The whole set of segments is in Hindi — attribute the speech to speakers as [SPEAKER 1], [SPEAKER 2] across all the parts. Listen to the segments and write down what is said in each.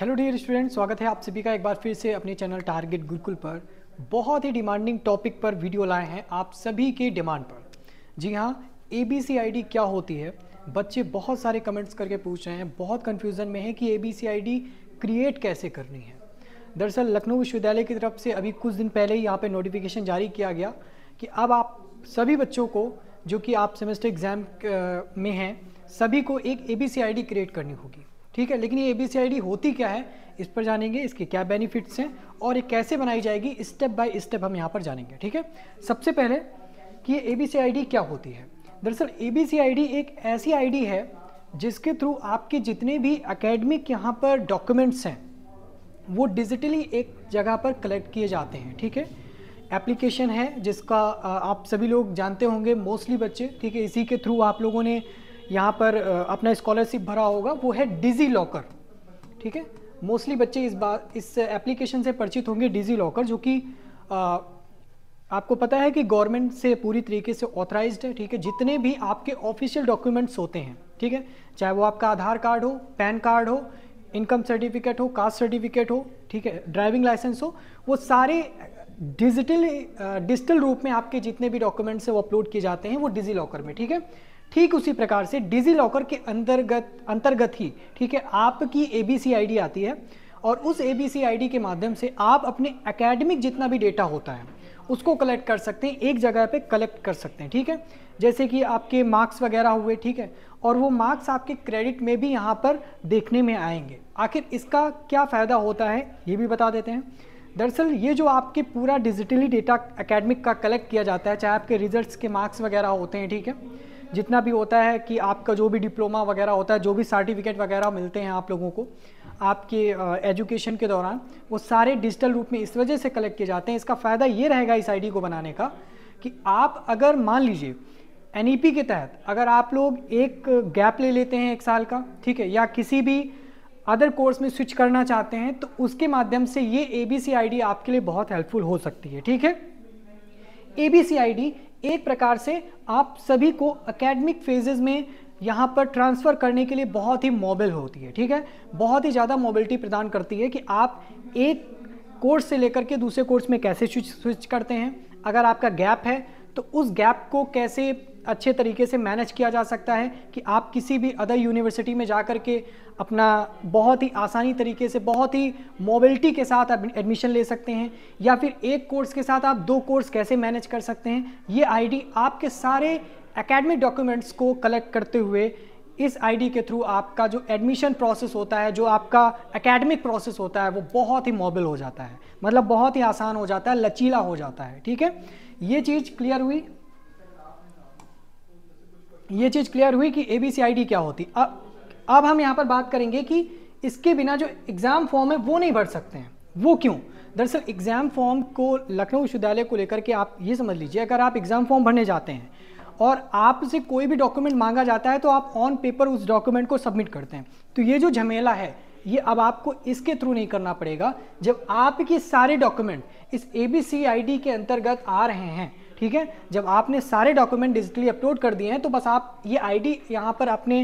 [SPEAKER 1] हेलो डियर स्टूडेंट स्वागत है आप सभी का एक बार फिर से अपने चैनल टारगेट गुरुकुल पर बहुत ही डिमांडिंग टॉपिक पर वीडियो लाए हैं आप सभी के डिमांड पर जी हाँ ए बी सी आई डी क्या होती है बच्चे बहुत सारे कमेंट्स करके पूछ रहे हैं बहुत कन्फ्यूज़न में है कि A B C I D create कैसे करनी है दरअसल लखनऊ विश्वविद्यालय की तरफ से अभी कुछ दिन पहले ही यहाँ पर नोटिफिकेशन जारी किया गया कि अब आप सभी बच्चों को जो कि आप सेमेस्टर एग्ज़ाम में हैं सभी को एक A B C I D create करनी होगी ठीक है लेकिन ये ए बी सी आई डी होती क्या है इस पर जानेंगे इसके क्या बेनिफिट्स हैं और ये कैसे बनाई जाएगी स्टेप बाय स्टेप हम यहाँ पर जानेंगे ठीक है सबसे पहले कि ये ए बी सी आई डी क्या होती है दरअसल ए बी सी आई डी एक ऐसी आई डी है जिसके थ्रू आपके जितने भी अकेडमिक यहाँ पर डॉक्यूमेंट्स हैं वो डिजिटली एक जगह पर कलेक्ट किए जाते हैं ठीक है एप्लीकेशन है जिसका आप सभी लोग जानते होंगे मोस्टली बच्चे ठीक है इसी के थ्रू आप लोगों ने यहाँ पर अपना स्कॉलरशिप भरा होगा वो है डिजी लॉकर ठीक है मोस्टली बच्चे इस बात इस एप्लीकेशन से परिचित होंगे डिजी लॉकर जो कि आपको पता है कि गवर्नमेंट से पूरी तरीके से ऑथराइज्ड है ठीक है जितने भी आपके ऑफिशियल डॉक्यूमेंट्स होते हैं ठीक है चाहे वो आपका आधार कार्ड हो पैन कार्ड हो इनकम सर्टिफिकेट हो कास्ट सर्टिफिकेट हो ठीक है ड्राइविंग लाइसेंस हो वो सारे डिजिटल डिजिटल रूप में आपके जितने भी डॉक्यूमेंट्स हैं वो अपलोड किए जाते हैं वो डिजी लॉकर में ठीक है ठीक उसी प्रकार से डिजी लॉकर के अंतर्गत अंतर्गत ही ठीक है आपकी ए बी सी आई डी आती है और उस ए बी सी आई डी के माध्यम से आप अपने एकेडमिक जितना भी डेटा होता है उसको कलेक्ट कर सकते हैं एक जगह पे कलेक्ट कर सकते हैं ठीक है जैसे कि आपके मार्क्स वगैरह हुए ठीक है और वो मार्क्स आपके क्रेडिट में भी यहाँ पर देखने में आएंगे आखिर इसका क्या फ़ायदा होता है ये भी बता देते हैं दरअसल ये जो आपके पूरा डिजिटली डेटा एकेडमिक का कलेक्ट किया जाता है चाहे आपके रिजल्ट्स के मार्क्स वगैरह होते हैं ठीक है जितना भी होता है कि आपका जो भी डिप्लोमा वगैरह होता है जो भी सर्टिफिकेट वगैरह मिलते हैं आप लोगों को आपके एजुकेशन के दौरान वो सारे डिजिटल रूप में इस वजह से कलेक्ट किए जाते हैं इसका फ़ायदा ये रहेगा इस आई को बनाने का कि आप अगर मान लीजिए एन e के तहत अगर आप लोग एक गैप ले लेते हैं एक साल का ठीक है या किसी भी अदर कोर्स में स्विच करना चाहते हैं तो उसके माध्यम से ये ए बी सी आई डी आपके लिए बहुत हेल्पफुल हो सकती है ठीक है A B C I D एक प्रकार से आप सभी को अकेडमिक फेजेज में यहाँ पर ट्रांसफ़र करने के लिए बहुत ही मोबल होती है ठीक है बहुत ही ज़्यादा मोबिलिटी प्रदान करती है कि आप एक कोर्स से लेकर के दूसरे कोर्स में कैसे स्विच करते हैं अगर आपका गैप है तो उस गैप को कैसे अच्छे तरीके से मैनेज किया जा सकता है कि आप किसी भी अदर यूनिवर्सिटी में जा कर के अपना बहुत ही आसानी तरीके से बहुत ही मोबिलिटी के साथ आप एडमिशन ले सकते हैं या फिर एक कोर्स के साथ आप दो कोर्स कैसे मैनेज कर सकते हैं ये आईडी आपके सारे एकेडमिक डॉक्यूमेंट्स को कलेक्ट करते हुए इस आईडी के थ्रू आपका जो एडमिशन प्रोसेस होता है जो आपका एकेडमिक प्रोसेस होता है वो बहुत ही मोबल हो जाता है मतलब बहुत ही आसान हो जाता है लचीला हो जाता है ठीक है ये चीज़ क्लियर हुई ये चीज़ क्लियर हुई कि A B C I D क्या होती अब अब हम यहाँ पर बात करेंगे कि इसके बिना जो एग्ज़ाम फॉर्म है वो नहीं भर सकते हैं वो क्यों दरअसल एग्ज़ाम फॉर्म को लखनऊ विश्वविद्यालय को लेकर के आप ये समझ लीजिए अगर आप एग्ज़ाम फॉर्म भरने जाते हैं और आपसे कोई भी डॉक्यूमेंट मांगा जाता है तो आप ऑन पेपर उस डॉक्यूमेंट को सबमिट करते हैं तो ये जो झमेला है ये अब आपको इसके थ्रू नहीं करना पड़ेगा जब आपके सारे डॉक्यूमेंट इस ए बी सी आई डी के अंतर्गत आ रहे हैं ठीक है जब आपने सारे डॉक्यूमेंट डिजिटली अपलोड कर दिए हैं तो बस आप ये आईडी डी यहाँ पर अपने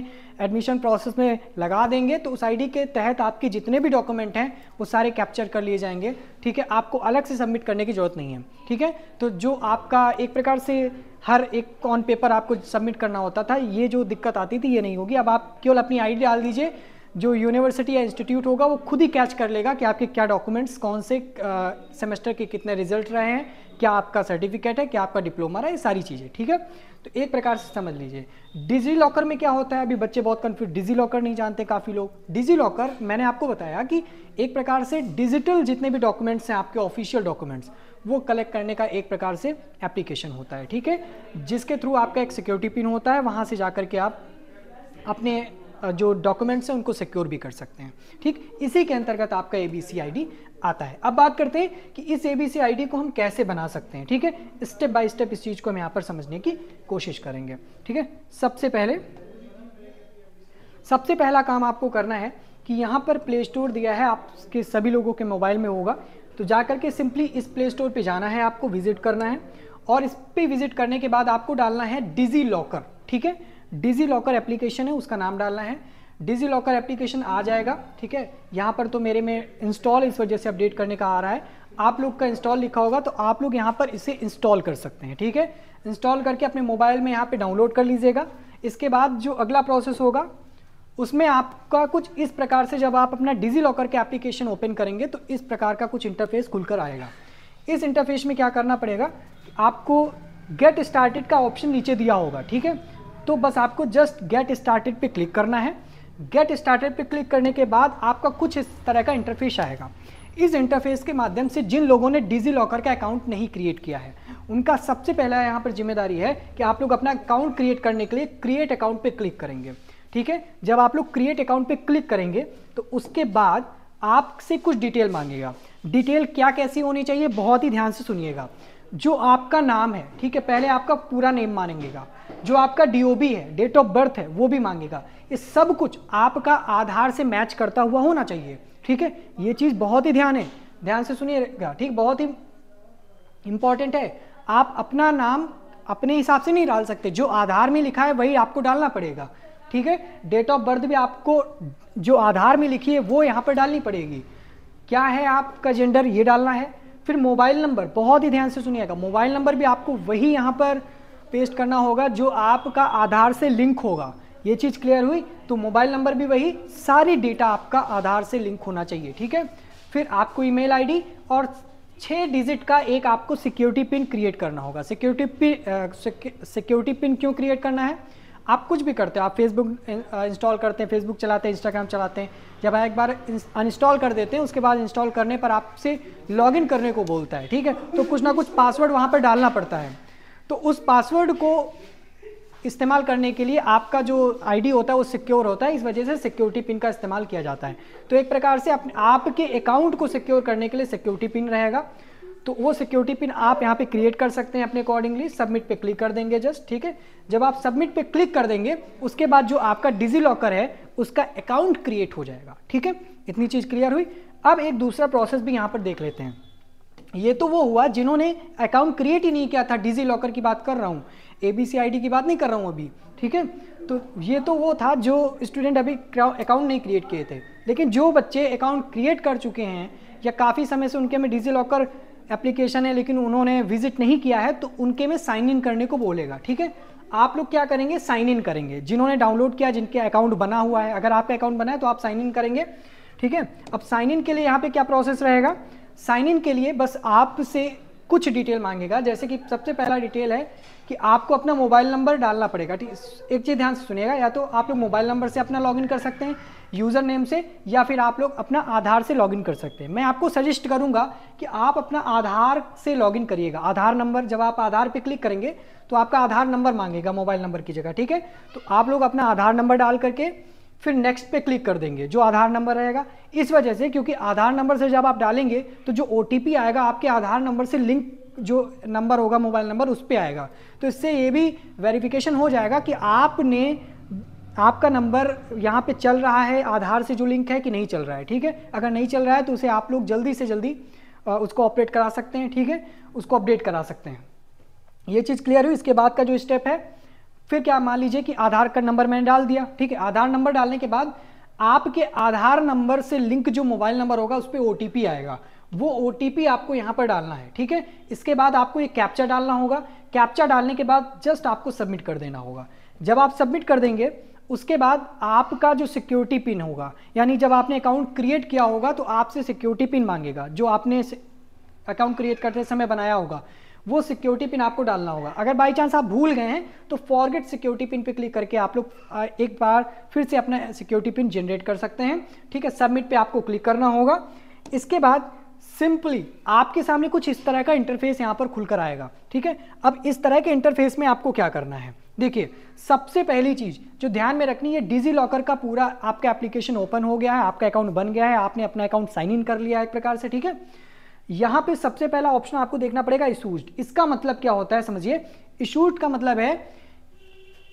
[SPEAKER 1] एडमिशन प्रोसेस में लगा देंगे तो उस आईडी के तहत आपके जितने भी डॉक्यूमेंट हैं वो सारे कैप्चर कर लिए जाएंगे ठीक है आपको अलग से सबमिट करने की ज़रूरत नहीं है ठीक है तो जो आपका एक प्रकार से हर एक ऑन पेपर आपको सबमिट करना होता था ये जो दिक्कत आती थी ये नहीं होगी अब आप केवल अपनी आईडी डाल दीजिए जो यूनिवर्सिटी या इंस्टीट्यूट होगा वो खुद ही कैच कर लेगा कि आपके क्या डॉक्यूमेंट्स कौन से सेमेस्टर के कितने रिजल्ट रहे हैं क्या आपका सर्टिफिकेट है क्या आपका डिप्लोमा रहा है ये सारी चीज़ें ठीक है तो एक प्रकार से समझ लीजिए डिजी लॉकर में क्या होता है अभी बच्चे बहुत कन्फ्यूज डिजी लॉकर नहीं जानते काफ़ी लोग डिजी लॉकर मैंने आपको बताया कि एक प्रकार से डिजिटल जितने भी डॉक्यूमेंट्स हैं आपके ऑफिशियल डॉक्यूमेंट्स वो कलेक्ट करने का एक प्रकार से एप्लीकेशन होता है ठीक है जिसके थ्रू आपका एक सिक्योरिटी पिन होता है वहाँ से जा के आप अपने जो डॉक्यूमेंट्स हैं उनको सिक्योर भी कर सकते हैं ठीक इसी के अंतर्गत आपका ए बी सी आई डी आता है अब बात करते हैं कि इस ए बी सी आई डी को हम कैसे बना सकते हैं ठीक है स्टेप बाय स्टेप इस चीज़ को हम यहाँ पर समझने की कोशिश करेंगे ठीक है सबसे पहले सबसे पहला काम आपको करना है कि यहाँ पर प्ले स्टोर दिया है आपके सभी लोगों के मोबाइल में होगा तो जा करके सिंपली इस प्ले स्टोर पर जाना है आपको विजिट करना है और इस पर विजिट करने के बाद आपको डालना है डिजी लॉकर ठीक है डिजी लॉकर एप्लीकेशन है उसका नाम डालना है डिजी लॉकर एप्लीकेशन आ जाएगा ठीक है यहाँ पर तो मेरे में इंस्टॉल इस वजह से अपडेट करने का आ रहा है आप लोग का इंस्टॉल लिखा होगा तो आप लोग यहाँ पर इसे इंस्टॉल कर सकते हैं ठीक है इंस्टॉल करके अपने मोबाइल में यहाँ पर डाउनलोड कर लीजिएगा इसके बाद जो अगला प्रोसेस होगा उसमें आपका कुछ इस प्रकार से जब आप अपना डिजी लॉकर के एप्लीकेशन ओपन करेंगे तो इस प्रकार का कुछ इंटरफेस खुलकर आएगा इस इंटरफेस में क्या करना पड़ेगा आपको गेट स्टार्टेड का ऑप्शन नीचे दिया होगा ठीक है तो बस आपको जस्ट गेट स्टार्टेड पे क्लिक करना है गेट स्टार्टेड पे क्लिक करने के बाद आपका कुछ इस तरह का इंटरफेस आएगा इस इंटरफेस के माध्यम से जिन लोगों ने डिजी लॉकर का अकाउंट नहीं क्रिएट किया है उनका सबसे पहला यहाँ पर जिम्मेदारी है कि आप लोग अपना अकाउंट क्रिएट करने के लिए क्रिएट अकाउंट पे क्लिक करेंगे ठीक है जब आप लोग क्रिएट अकाउंट पर क्लिक करेंगे तो उसके बाद आपसे कुछ डिटेल मांगेगा डिटेल क्या कैसी होनी चाहिए बहुत ही ध्यान से सुनिएगा जो आपका नाम है ठीक है पहले आपका पूरा नेम मांगेगा जो आपका डी है डेट ऑफ बर्थ है वो भी मांगेगा ये सब कुछ आपका आधार से मैच करता हुआ होना चाहिए ठीक है ये चीज़ बहुत ही ध्यान है ध्यान से सुनिएगा ठीक बहुत ही इंपॉर्टेंट है आप अपना नाम अपने हिसाब से नहीं डाल सकते जो आधार में लिखा है वही आपको डालना पड़ेगा ठीक है डेट ऑफ बर्थ भी आपको जो आधार में लिखी है वो यहाँ पर डालनी पड़ेगी क्या है आपका जेंडर ये डालना है फिर मोबाइल नंबर बहुत ही ध्यान से सुनिएगा मोबाइल नंबर भी आपको वही यहाँ पर पेस्ट करना होगा जो आपका आधार से लिंक होगा ये चीज़ क्लियर हुई तो मोबाइल नंबर भी वही सारी डेटा आपका आधार से लिंक होना चाहिए ठीक है फिर आपको ईमेल आईडी और छः डिजिट का एक आपको सिक्योरिटी पिन क्रिएट करना होगा सिक्योरिटी पिन सिक्योरिटी पिन क्यों क्रिएट करना है आप कुछ भी करते हो आप फेसबुक इंस्टॉल करते हैं फेसबुक चलाते हैं इंस्टाग्राम चलाते हैं जब आप एक बार अनइंस्टॉल कर देते हैं उसके बाद इंस्टॉल करने पर आपसे लॉगिन करने को बोलता है ठीक है तो कुछ ना कुछ पासवर्ड वहाँ पर डालना पड़ता है तो उस पासवर्ड को इस्तेमाल करने के लिए आपका जो आईडी होता है वो सिक्योर होता है इस वजह से सिक्योरिटी पिन का इस्तेमाल किया जाता है तो एक प्रकार से अपने आपके अकाउंट को सिक्योर करने के लिए सिक्योरिटी पिन रहेगा तो वो सिक्योरिटी पिन आप यहाँ पे क्रिएट कर सकते हैं अपने अकॉर्डिंगली सबमिट पे क्लिक कर देंगे जस्ट ठीक है जब आप सबमिट पे क्लिक कर देंगे उसके बाद जो आपका डिजी लॉकर है उसका अकाउंट क्रिएट हो जाएगा ठीक है इतनी चीज़ क्लियर हुई अब एक दूसरा प्रोसेस भी यहाँ पर देख लेते हैं ये तो वो हुआ जिन्होंने अकाउंट क्रिएट ही नहीं किया था डिजी लॉकर की बात कर रहा हूँ ए बी सी आई डी की बात नहीं कर रहा हूँ अभी ठीक है तो ये तो वो था जो स्टूडेंट अभी अकाउंट नहीं क्रिएट किए थे लेकिन जो बच्चे अकाउंट क्रिएट कर चुके हैं या काफ़ी समय से उनके में डिजी लॉकर एप्लीकेशन है लेकिन उन्होंने विजिट नहीं किया है तो उनके में साइन इन करने को बोलेगा ठीक है आप लोग क्या करेंगे साइन इन करेंगे जिन्होंने डाउनलोड किया जिनके अकाउंट बना हुआ है अगर आपका अकाउंट बना है तो आप साइन इन करेंगे ठीक है अब साइन इन के लिए यहाँ पे क्या प्रोसेस रहेगा साइन इन के लिए बस आपसे कुछ डिटेल मांगेगा जैसे कि सबसे पहला डिटेल है कि आपको अपना मोबाइल नंबर डालना पड़ेगा ठीक एक चीज़ ध्यान से सुनेगा या तो आप लोग मोबाइल नंबर से अपना लॉगिन कर सकते हैं यूज़र नेम से या फिर आप लोग अपना आधार से लॉगिन कर सकते हैं मैं आपको सजेस्ट करूंगा कि आप अपना आधार से लॉगिन करिएगा आधार नंबर जब आप आधार पर क्लिक करेंगे तो आपका आधार नंबर मांगेगा मोबाइल नंबर की जगह ठीक है तो आप लोग अपना आधार नंबर डाल करके फिर नेक्स्ट पे क्लिक कर देंगे जो आधार नंबर रहेगा इस वजह से क्योंकि आधार नंबर से जब आप डालेंगे तो जो ओ आएगा आपके आधार नंबर से लिंक जो नंबर होगा मोबाइल नंबर उस पर आएगा तो इससे ये भी वेरिफिकेशन हो जाएगा कि आपने आपका नंबर यहाँ पे चल रहा है आधार से जो लिंक है कि नहीं चल रहा है ठीक है अगर नहीं चल रहा है तो उसे आप लोग जल्दी से जल्दी उसको अपडेट करा सकते हैं ठीक है उसको अपडेट करा सकते हैं ये चीज़ क्लियर हुई इसके बाद का जो स्टेप है फिर क्या मान लीजिए कि आधार कार्ड नंबर मैंने डाल दिया ठीक है आधार नंबर डालने के बाद आपके आधार नंबर से लिंक जो मोबाइल नंबर होगा उस पर ओ आएगा वो ओ आपको यहाँ पर डालना है ठीक है इसके बाद आपको ये कैप्चा डालना होगा कैप्चा डालने के बाद जस्ट आपको सबमिट कर देना होगा जब आप सबमिट कर देंगे उसके बाद आपका जो सिक्योरिटी पिन होगा यानी जब आपने अकाउंट क्रिएट किया होगा तो आपसे सिक्योरिटी पिन मांगेगा जो आपने अकाउंट क्रिएट करते समय बनाया होगा वो सिक्योरिटी पिन आपको डालना होगा अगर बाई चांस आप भूल गए हैं तो फॉरगेट सिक्योरिटी पिन पे क्लिक करके आप लोग एक बार फिर से अपना सिक्योरिटी पिन जनरेट कर सकते हैं ठीक है सबमिट पे आपको क्लिक करना होगा इसके बाद सिंपली आपके सामने कुछ इस तरह का इंटरफेस यहाँ पर खुलकर आएगा ठीक है अब इस तरह के इंटरफेस में आपको क्या करना है देखिए सबसे पहली चीज़ जो ध्यान में रखनी है डिजी लॉकर का पूरा आपका एप्लीकेशन ओपन हो गया है आपका अकाउंट बन गया है आपने अपना अकाउंट साइन इन कर लिया है एक प्रकार से ठीक है यहां पे सबसे पहला ऑप्शन आपको देखना पड़ेगा इशूड इसका मतलब क्या होता है समझिए इशूड का मतलब है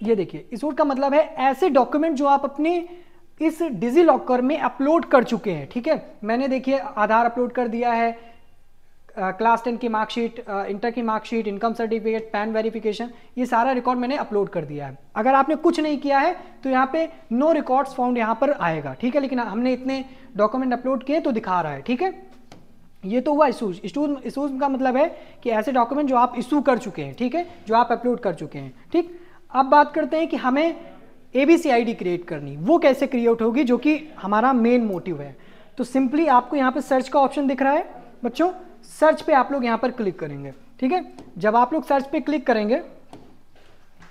[SPEAKER 1] ये देखिए इशूड का मतलब है ऐसे डॉक्यूमेंट जो आप अपने इस डिजी लॉकर में अपलोड कर चुके हैं ठीक है मैंने देखिए आधार अपलोड कर दिया है क्लास टेन की मार्कशीट इंटर की marksheet income certificate PAN verification ये सारा रिकॉर्ड मैंने अपलोड कर दिया है अगर आपने कुछ नहीं किया है तो यहाँ पे नो रिकॉर्ड्स फाउंड यहाँ पर आएगा ठीक है लेकिन हमने इतने डॉक्यूमेंट अपलोड किए तो दिखा रहा है ठीक है ये तो हुआ इशूज इशू इशूज का मतलब है कि ऐसे डॉक्यूमेंट जो आप इशू कर चुके हैं ठीक है जो आप अपलोड कर चुके हैं ठीक अब बात करते हैं कि हमें A B C I D create करनी वो कैसे क्रिएट होगी जो कि हमारा मेन मोटिव है तो सिंपली आपको यहाँ पे सर्च का ऑप्शन दिख रहा है बच्चों सर्च पे आप लोग यहाँ पर क्लिक करेंगे ठीक है जब आप लोग सर्च पे क्लिक करेंगे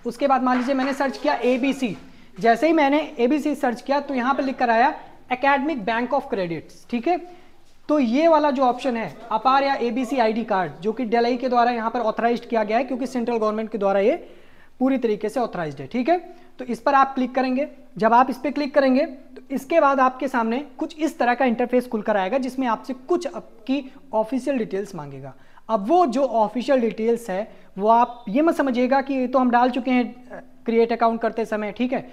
[SPEAKER 1] उसके बाद मान लीजिए मैंने सर्च किया ए बी सी जैसे ही मैंने ए बी सी सर्च किया तो यहाँ पर लिख कर आया अकेडमिक बैंक ऑफ क्रेडिट्स ठीक है तो ये वाला जो ऑप्शन है अपार या एबीसी आईडी कार्ड जो कि डेलई के द्वारा यहां पर ऑथराइज किया गया है क्योंकि सेंट्रल गवर्नमेंट के द्वारा ये पूरी तरीके से ऑथराइज है ठीक है तो इस पर आप क्लिक करेंगे जब आप इस पर क्लिक करेंगे तो इसके बाद आपके सामने कुछ इस तरह का इंटरफेस खुलकर आएगा जिसमें आपसे कुछ आपकी ऑफिशियल डिटेल्स मांगेगा अब वो जो ऑफिशियल डिटेल्स है वो आप ये मत समझिएगा कि तो हम डाल चुके हैं क्रिएट अकाउंट करते समय ठीक है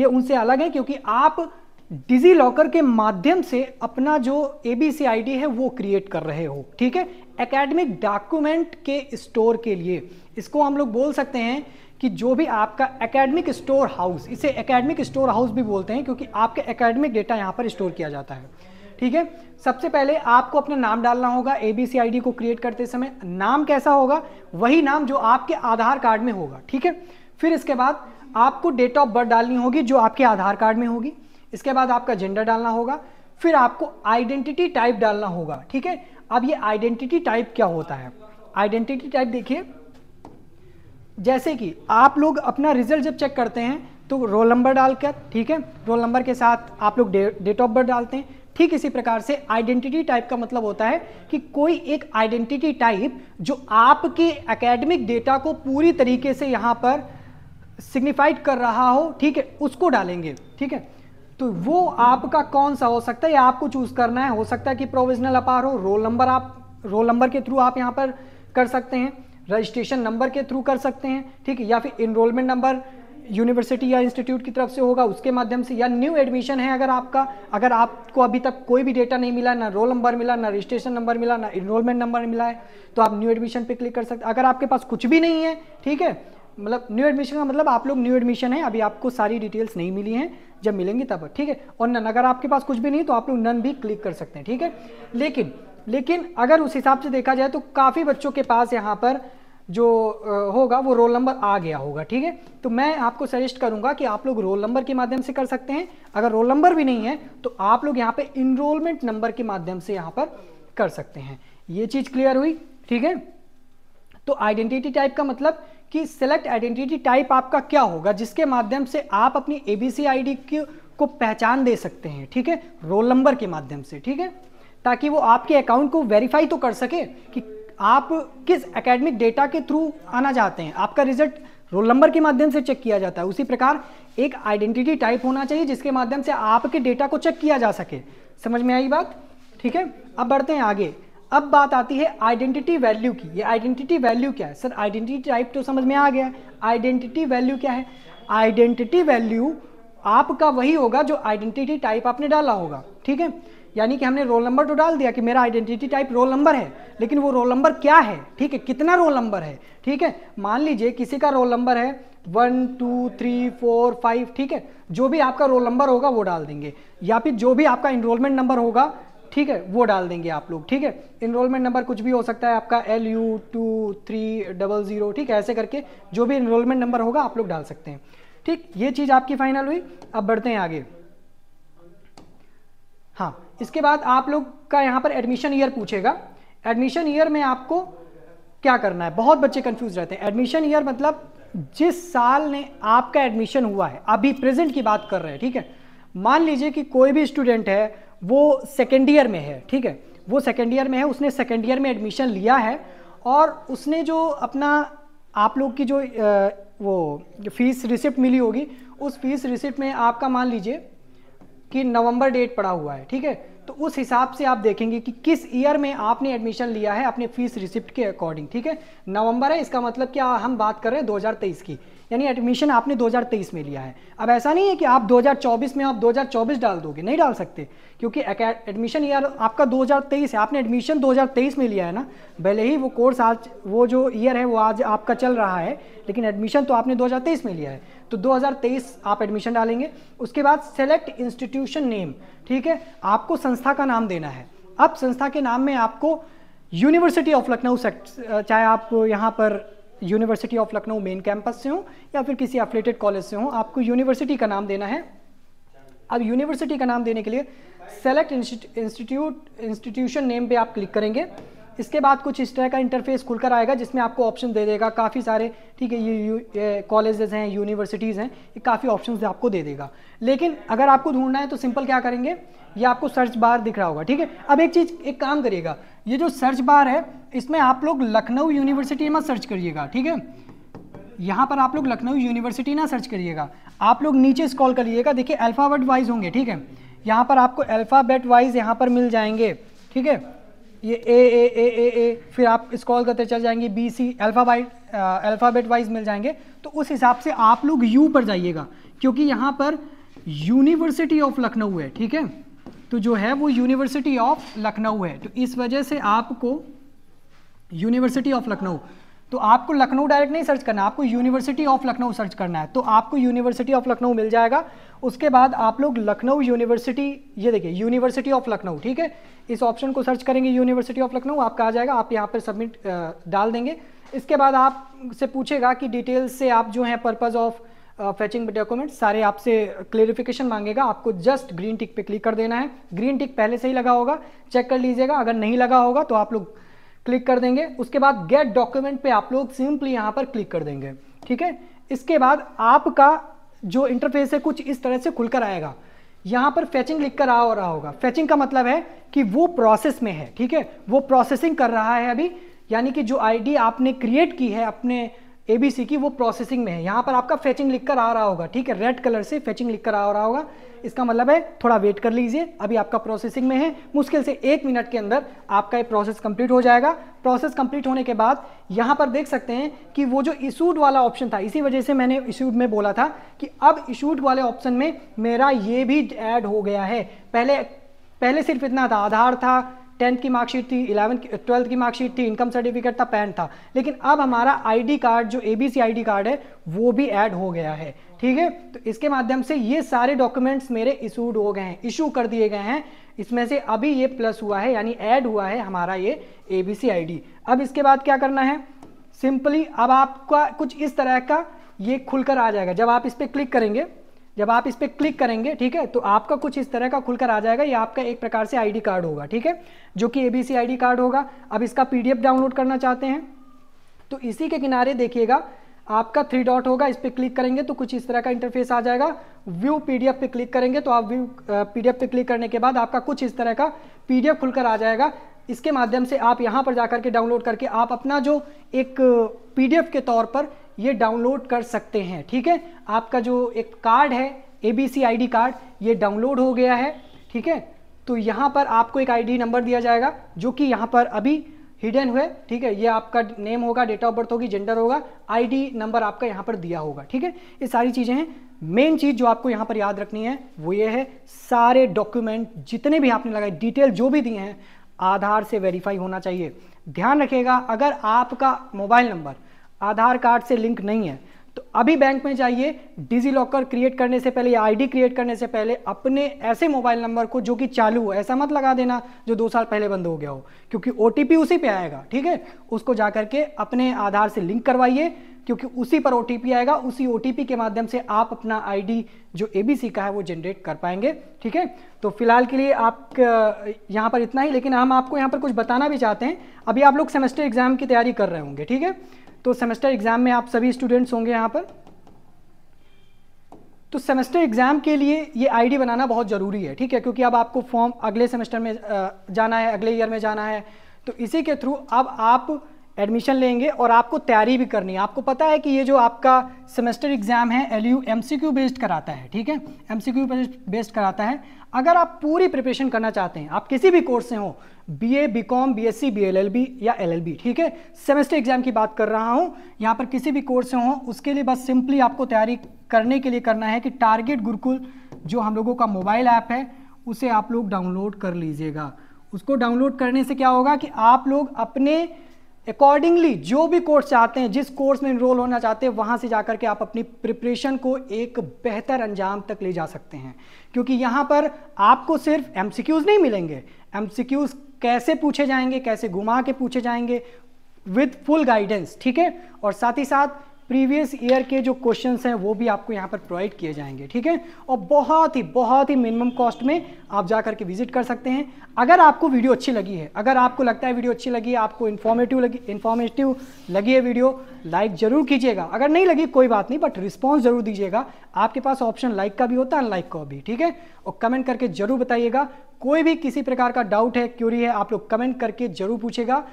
[SPEAKER 1] ये उनसे अलग है क्योंकि आप डिजी लॉकर के माध्यम से अपना जो ए बी सी आई डी है वो क्रिएट कर रहे हो ठीक है एकेडमिक डॉक्यूमेंट के स्टोर के लिए इसको हम लोग बोल सकते हैं कि जो भी आपका एकेडमिक स्टोर हाउस इसे एकेडमिक स्टोर हाउस भी बोलते हैं क्योंकि आपके एकेडमिक डेटा यहाँ पर स्टोर किया जाता है ठीक है सबसे पहले आपको अपना नाम डालना होगा A B C I D को क्रिएट करते समय नाम कैसा होगा वही नाम जो आपके आधार कार्ड में होगा ठीक है फिर इसके बाद आपको डेट ऑफ बर्थ डालनी होगी जो आपके आधार कार्ड में होगी इसके बाद आपका जेंडर डालना होगा फिर आपको आइडेंटिटी टाइप डालना होगा ठीक है अब ये आइडेंटिटी टाइप क्या होता है आइडेंटिटी टाइप देखिए जैसे कि आप लोग अपना रिजल्ट जब चेक करते हैं तो रोल नंबर डालकर ठीक है रोल नंबर के साथ आप लोग डेट ऑफ बर्थ डालते हैं ठीक इसी प्रकार से आइडेंटिटी टाइप का मतलब होता है कि कोई एक आइडेंटिटी टाइप जो आपके एकेडमिक डेटा को पूरी तरीके से यहां पर सिग्निफाइड कर रहा हो ठीक है उसको डालेंगे ठीक है तो वो आपका कौन सा हो सकता है आपको चूज करना है हो सकता है कि प्रोविजनल अपार हो रोल नंबर आप रोल नंबर के थ्रू आप यहाँ पर कर सकते हैं रजिस्ट्रेशन नंबर के थ्रू कर सकते हैं ठीक है या फिर इनरोलमेंट नंबर यूनिवर्सिटी या इंस्टीट्यूट की तरफ से होगा उसके माध्यम से या न्यू एडमिशन है अगर आपका अगर आपको अभी तक कोई भी डेटा नहीं मिला ना रोल नंबर मिला ना रजिस्ट्रेशन नंबर मिला ना इनरोलमेंट नंबर मिला है तो आप न्यू एडमिशन पे क्लिक कर सकते अगर आपके पास कुछ भी नहीं है ठीक है मतलब न्यू एडमिशन का मतलब आप लोग न्यू एडमिशन है अभी आपको सारी डिटेल्स नहीं मिली हैं जब मिलेंगी तब ठीक है और नन अगर आपके पास कुछ भी नहीं तो आप लोग नन भी क्लिक कर सकते हैं ठीक है लेकिन लेकिन अगर उस हिसाब से देखा जाए तो काफ़ी बच्चों के पास यहाँ पर जो होगा वो रोल नंबर आ गया होगा ठीक है तो मैं आपको सजेस्ट करूंगा कि आप लोग रोल नंबर के माध्यम से कर सकते हैं अगर रोल नंबर भी नहीं है तो आप लोग यहाँ पे इनरोलमेंट नंबर के माध्यम से यहाँ पर कर सकते हैं ये चीज़ क्लियर हुई ठीक है तो आइडेंटिटी टाइप का मतलब कि सेलेक्ट आइडेंटिटी टाइप आपका क्या होगा जिसके माध्यम से आप अपनी ए बी सी आई डी को पहचान दे सकते हैं ठीक है रोल नंबर के माध्यम से ठीक है ताकि वो आपके अकाउंट को वेरीफाई तो कर सके कि आप किस एकेडमिक डेटा के थ्रू आना चाहते हैं आपका रिजल्ट रोल नंबर के माध्यम से चेक किया जाता है उसी प्रकार एक आइडेंटिटी टाइप होना चाहिए जिसके माध्यम से आपके डेटा को चेक किया जा सके समझ में आई बात ठीक है अब बढ़ते हैं आगे अब बात आती है आइडेंटिटी वैल्यू की ये आइडेंटिटी वैल्यू क्या है सर आइडेंटिटी टाइप तो समझ में आ गया आइडेंटिटी वैल्यू क्या है आइडेंटिटी वैल्यू आपका वही होगा जो आइडेंटिटी टाइप आपने डाला होगा ठीक है यानी कि हमने रोल नंबर तो डाल दिया कि मेरा आइडेंटिटी टाइप रोल नंबर है लेकिन वो रोल नंबर क्या है ठीक है कितना रोल नंबर है ठीक है मान लीजिए किसी का रोल नंबर है one two three four five ठीक है जो भी आपका रोल नंबर होगा वो डाल देंगे या फिर जो भी आपका इनरोलमेंट नंबर होगा ठीक है वो डाल देंगे आप लोग ठीक है इनरोलमेंट नंबर कुछ भी हो सकता है आपका L U two three double zero ठीक है ऐसे करके जो भी इनरोलमेंट नंबर होगा आप लोग डाल सकते हैं ठीक ये चीज़ आपकी फाइनल हुई अब बढ़ते हैं आगे हाँ इसके बाद आप लोग का यहाँ पर एडमिशन ईयर पूछेगा एडमिशन ईयर में आपको क्या करना है बहुत बच्चे कंफ्यूज रहते हैं एडमिशन ईयर मतलब जिस साल ने आपका एडमिशन हुआ है अभी प्रेजेंट की बात कर रहे हैं ठीक है मान लीजिए कि कोई भी स्टूडेंट है वो सेकेंड ईयर में है ठीक है वो सेकेंड ईयर में है उसने सेकेंड ईयर में एडमिशन लिया है और उसने जो अपना आप लोग की जो वो फीस रिसिप्ट मिली होगी उस फीस रिसिप्ट में आपका मान लीजिए कि नवंबर डेट पड़ा हुआ है ठीक है तो उस हिसाब से आप देखेंगे कि किस ईयर में आपने एडमिशन लिया है अपने फीस रिसिप्ट के अकॉर्डिंग ठीक है नवंबर है इसका मतलब क्या हम बात कर रहे हैं 2023 की यानी एडमिशन आपने 2023 में लिया है अब ऐसा नहीं है कि आप 2024 में आप 2024 डाल दोगे नहीं डाल सकते क्योंकि एडमिशन ईयर आपका 2023 है आपने एडमिशन 2023 में लिया है ना भले ही वो कोर्स आज वो जो ईयर है वो आज आपका चल रहा है लेकिन एडमिशन तो आपने 2023 में लिया है तो 2023 आप एडमिशन डालेंगे उसके बाद सेलेक्ट इंस्टीट्यूशन नेम ठीक है आपको संस्था का नाम देना है अब संस्था के नाम में आपको यूनिवर्सिटी ऑफ लखनऊ सेक्ट चाहे आप यहाँ पर university of Lucknow main campus से हो या फिर किसी एफिलेटेड कॉलेज से हो आपको यूनिवर्सिटी का नाम देना है अब यूनिवर्सिटी का नाम देने के लिए सेलेक्ट इंस्टीट्यूट इंस्टीट्यूशन नेम पे आप क्लिक करेंगे इसके बाद कुछ इस तरह का इंटरफेस खुलकर आएगा जिसमें आपको ऑप्शन दे देगा काफ़ी सारे ठीक है ये कॉलेजेस हैं यूनिवर्सिटीज़ हैं ये काफ़ी ऑप्शन आपको दे देगा लेकिन अगर आपको ढूंढना है तो सिंपल क्या करेंगे ये आपको सर्च बार दिख रहा होगा ठीक है अब एक चीज़ एक काम करिएगा ये जो सर्च बार है इसमें आप लोग लखनऊ यूनिवर्सिटी में सर्च करिएगा ठीक है यहाँ पर आप लोग लखनऊ यूनिवर्सिटी ना सर्च करिएगा आप लोग नीचे स्कॉल करिएगा देखिए अल्फ़ाबेट वाइज होंगे ठीक है यहाँ पर आपको अल्फ़ाबेट वाइज यहाँ पर मिल जाएंगे ठीक है ये ए ए ए ए ए फिर आप स्कॉल करते चल जाएंगे B C alphabet alphabet wise मिल जाएंगे तो उस हिसाब से आप लोग यू पर जाइएगा क्योंकि यहाँ पर यूनिवर्सिटी ऑफ लखनऊ है ठीक है तो जो है वो यूनिवर्सिटी ऑफ लखनऊ है तो इस वजह से आपको यूनिवर्सिटी ऑफ लखनऊ तो आपको लखनऊ डायरेक्ट नहीं सर्च करना आपको यूनिवर्सिटी ऑफ लखनऊ सर्च करना है तो आपको यूनिवर्सिटी ऑफ लखनऊ मिल जाएगा उसके बाद आप लोग लखनऊ यूनिवर्सिटी ये देखिए यूनिवर्सिटी ऑफ लखनऊ ठीक है इस ऑप्शन को सर्च करेंगे यूनिवर्सिटी ऑफ लखनऊ आपका आ जाएगा आप यहाँ पर सबमिट डाल देंगे इसके बाद आपसे पूछेगा कि डिटेल्स से आप जो हैं पर्पज़ ऑफ़ फेचिंग डॉक्यूमेंट सारे आपसे क्लेरिफिकेशन मांगेगा आपको जस्ट ग्रीन टिक पे क्लिक कर देना है ग्रीन टिक पहले से ही लगा होगा चेक कर लीजिएगा अगर नहीं लगा होगा तो आप लोग क्लिक कर देंगे उसके बाद गेट डॉक्यूमेंट पे आप लोग सिंपली यहाँ पर क्लिक कर देंगे ठीक है इसके बाद आपका जो इंटरफेस है कुछ इस तरह से खुलकर आएगा यहाँ पर फैचिंग लिख कर आ हो रहा होगा फैचिंग का मतलब है कि वो प्रोसेस में है ठीक है वो प्रोसेसिंग कर रहा है अभी यानी कि जो आईडी आपने क्रिएट की है अपने एबीसी की वो प्रोसेसिंग में है यहाँ पर आपका फैचिंग लिखकर आ रहा होगा ठीक है रेड कलर से फैचिंग लिखकर आ रहा होगा इसका मतलब है थोड़ा वेट कर लीजिए अभी आपका प्रोसेसिंग में है मुश्किल से एक मिनट के अंदर आपका ये प्रोसेस कंप्लीट हो जाएगा प्रोसेस कंप्लीट होने के बाद यहाँ पर देख सकते हैं कि वो जो इशूड वाला ऑप्शन था इसी वजह से मैंने इशूड में बोला था कि अब इशूड वाले ऑप्शन में मेरा ये भी ऐड हो गया है पहले पहले सिर्फ इतना था आधार था टेंथ की मार्कशीट थी की ट्वेल्थ की मार्कशीट थी इनकम सर्टिफिकेट था पैन था लेकिन अब हमारा आईडी कार्ड जो एबीसी आईडी कार्ड है वो भी ऐड हो गया है ठीक है तो इसके माध्यम से ये सारे डॉक्यूमेंट्स मेरे इशूड हो गए हैं इशू कर दिए गए हैं इसमें से अभी ये प्लस हुआ है यानी ऐड हुआ है हमारा ये ए बी अब इसके बाद क्या करना है सिंपली अब आपका कुछ इस तरह का ये खुलकर आ जाएगा जब आप इस पर क्लिक करेंगे जब आप इस पर क्लिक करेंगे ठीक है तो आपका कुछ इस तरह का खुलकर आ जाएगा ये आपका एक प्रकार से आईडी कार्ड होगा ठीक है जो कि एबीसी आईडी कार्ड होगा अब इसका पीडीएफ डाउनलोड करना चाहते हैं तो इसी के किनारे देखिएगा आपका थ्री डॉट होगा इस पर क्लिक करेंगे तो कुछ इस तरह का इंटरफेस आ जाएगा व्यू पीडीएफ पे क्लिक करेंगे तो आप व्यू पीडीएफ पे क्लिक करने के बाद आपका कुछ इस तरह का पीडीएफ खुलकर आ जाएगा इसके माध्यम से आप यहाँ पर जाकर के डाउनलोड करके आप अपना जो एक पीडीएफ के तौर पर ये डाउनलोड कर सकते हैं ठीक है आपका जो एक कार्ड है A B C I D card ये डाउनलोड हो गया है ठीक है तो यहाँ पर आपको एक आईडी नंबर दिया जाएगा जो कि यहाँ पर अभी हिडन हुए ठीक है ये आपका नेम होगा डेट ऑफ बर्थ होगी जेंडर होगा आईडी नंबर आपका यहाँ पर दिया होगा ठीक है ये सारी चीज़ें हैं मेन चीज़ जो आपको यहाँ पर याद रखनी है वो ये है सारे डॉक्यूमेंट जितने भी आपने लगाए डिटेल जो भी दिए हैं आधार से वेरीफाई होना चाहिए ध्यान रखिएगा अगर आपका मोबाइल नंबर आधार कार्ड से लिंक नहीं है तो अभी बैंक में जाइए डिजी लॉकर क्रिएट करने से पहले या आईडी क्रिएट करने से पहले अपने ऐसे मोबाइल नंबर को जो कि चालू हो ऐसा मत लगा देना जो दो साल पहले बंद हो गया हो क्योंकि ओ उसी पे आएगा ठीक है उसको जा करके अपने आधार से लिंक करवाइए क्योंकि उसी पर ओ आएगा उसी ओ के माध्यम से आप अपना आई जो ए का है वो जनरेट कर पाएंगे ठीक है तो फिलहाल के लिए आप यहाँ पर इतना ही लेकिन हम आपको यहाँ पर कुछ बताना भी चाहते हैं अभी आप लोग सेमेस्टर एग्जाम की तैयारी कर रहे होंगे ठीक है तो सेमेस्टर एग्ज़ाम में आप सभी स्टूडेंट्स होंगे यहाँ पर तो सेमेस्टर एग्ज़ाम के लिए ये आईडी बनाना बहुत ज़रूरी है ठीक है क्योंकि अब आपको फॉर्म अगले सेमेस्टर में जाना है अगले ईयर में जाना है तो इसी के थ्रू अब आप एडमिशन लेंगे और आपको तैयारी भी करनी है आपको पता है कि ये जो आपका सेमेस्टर एग्जाम है L U M C Q based कराता है ठीक है एम सी क्यू बेस्ड कराता है अगर आप पूरी प्रिपरेशन करना चाहते हैं आप किसी भी कोर्स से हो B A B com B S C B L L B या एल एल बी ठीक है सेमेस्टर एग्जाम की बात कर रहा हूँ यहाँ पर किसी भी कोर्स से हो उसके लिए बस सिंपली आपको तैयारी करने के लिए करना है कि टारगेट गुरुकुल जो हम लोगों का मोबाइल ऐप है उसे आप लोग डाउनलोड कर लीजिएगा उसको डाउनलोड करने से क्या होगा कि आप लोग अपने अकॉर्डिंगली जो भी कोर्स चाहते हैं जिस कोर्स में इनरोल होना चाहते हैं वहाँ से जाकर के आप अपनी प्रिपरेशन को एक बेहतर अंजाम तक ले जा सकते हैं क्योंकि यहाँ पर आपको सिर्फ एम नहीं मिलेंगे एम कैसे पूछे जाएंगे कैसे घुमा के पूछे जाएंगे विथ फुल गाइडेंस ठीक है और साथ ही साथ प्रीवियस ईयर के जो क्वेश्चंस हैं वो भी आपको यहाँ पर प्रोवाइड किए जाएंगे ठीक है और बहुत ही बहुत ही मिनिमम कॉस्ट में आप जा करके विजिट कर सकते हैं अगर आपको वीडियो अच्छी लगी है अगर आपको लगता है वीडियो अच्छी लगी है आपको इन्फॉर्मेटिव लगी इन्फॉर्मेटिव लगी है वीडियो लाइक ज़रूर कीजिएगा अगर नहीं लगी कोई बात नहीं बट रिस्पॉन्स ज़रूर दीजिएगा आपके पास ऑप्शन लाइक का भी होता है अनलाइक का भी ठीक है और कमेंट करके ज़रूर बताइएगा कोई भी किसी प्रकार का डाउट है क्यूरी है आप लोग कमेंट करके ज़रूर पूछेगा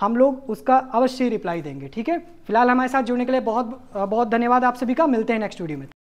[SPEAKER 1] हम लोग उसका अवश्य रिप्लाई देंगे ठीक है फिलहाल हमारे साथ जुड़ने के लिए बहुत बहुत धन्यवाद आप सभी का मिलते हैं नेक्स्ट वीडियो में